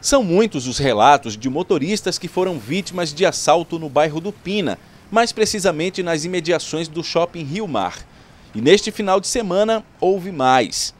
São muitos os relatos de motoristas que foram vítimas de assalto no bairro do Pina, mais precisamente nas imediações do shopping Rio Mar. E neste final de semana houve mais.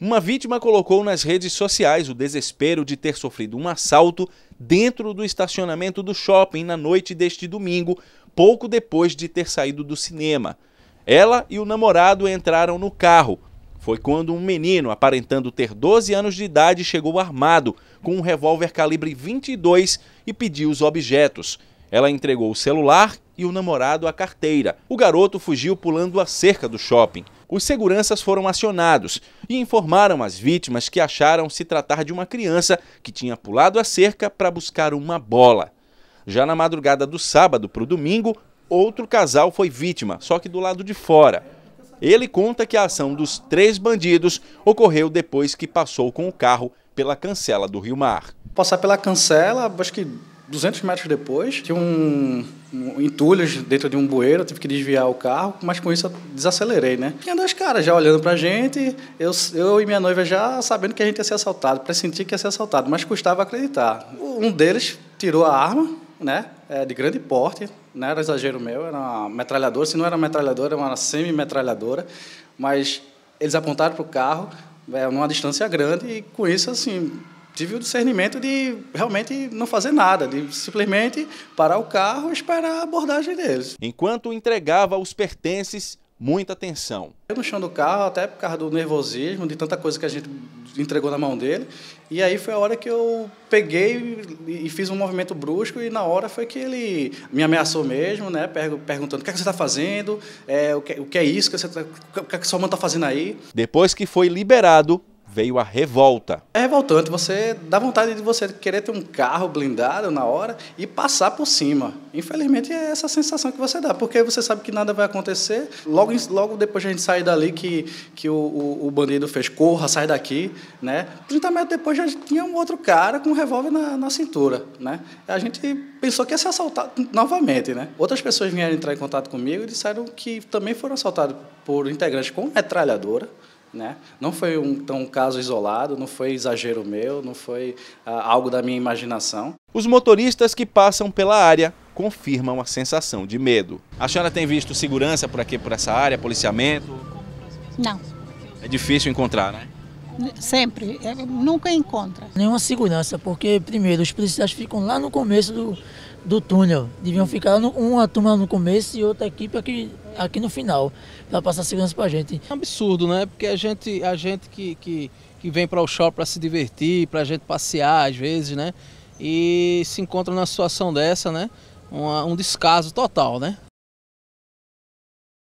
Uma vítima colocou nas redes sociais o desespero de ter sofrido um assalto dentro do estacionamento do shopping na noite deste domingo, pouco depois de ter saído do cinema. Ela e o namorado entraram no carro, foi quando um menino, aparentando ter 12 anos de idade, chegou armado com um revólver calibre 22 e pediu os objetos. Ela entregou o celular e o namorado a carteira. O garoto fugiu pulando a cerca do shopping. Os seguranças foram acionados e informaram as vítimas que acharam se tratar de uma criança que tinha pulado a cerca para buscar uma bola. Já na madrugada do sábado para o domingo, outro casal foi vítima, só que do lado de fora. Ele conta que a ação dos três bandidos ocorreu depois que passou com o carro pela cancela do Rio Mar. Passar pela cancela, acho que 200 metros depois, tinha um, um entulhos dentro de um bueiro, tive que desviar o carro, mas com isso eu desacelerei, né? Tinha dois caras já olhando pra gente, eu, eu e minha noiva já sabendo que a gente ia ser assaltado, pressentia que ia ser assaltado, mas custava acreditar. Um deles tirou a arma, né? é, de grande porte, não era exagero meu, era uma metralhadora, se não era metralhadora, era uma semi-metralhadora, mas eles apontaram para o carro é, numa distância grande e com isso, assim, tive o discernimento de realmente não fazer nada, de simplesmente parar o carro e esperar a abordagem deles. Enquanto entregava os pertences, muita atenção. Eu no chão do carro, até por causa do nervosismo, de tanta coisa que a gente entregou na mão dele. E aí foi a hora que eu peguei e fiz um movimento brusco e na hora foi que ele me ameaçou mesmo, né? Perguntando o que, é que você está fazendo, é, o, que, o, que, é isso que você está, o que, é que sua mãe está fazendo aí. Depois que foi liberado, veio a revolta. É revoltante, você dá vontade de você querer ter um carro blindado na hora e passar por cima. Infelizmente é essa sensação que você dá, porque você sabe que nada vai acontecer. Logo, logo depois a gente sair dali que, que o, o, o, bandido fez, corra, sai daqui, né? 30 metros depois já tinha um outro cara com um revólver na, na cintura, né? A gente pensou que ia ser assaltado novamente, né? Outras pessoas vieram entrar em contato comigo e disseram que também foram assaltados por integrantes com metralhadora, né? Não foi um, tão um caso isolado, não foi exagero meu, não foi ah, algo da minha imaginação. Os motoristas que passam pela área confirmam a sensação de medo. A senhora tem visto segurança por aqui, por essa área, policiamento? Não. É difícil encontrar, né? sempre, é, nunca encontra. Nenhuma segurança, porque primeiro os policiais ficam lá no começo do, do túnel. Deviam ficar no, uma turma no começo e outra equipe aqui, aqui no final, para passar segurança para a gente. É um absurdo, né? Porque a gente, a gente que, que, que vem para o shopping para se divertir, para a gente passear às vezes, né? E se encontra numa situação dessa, né? um descaso total, né?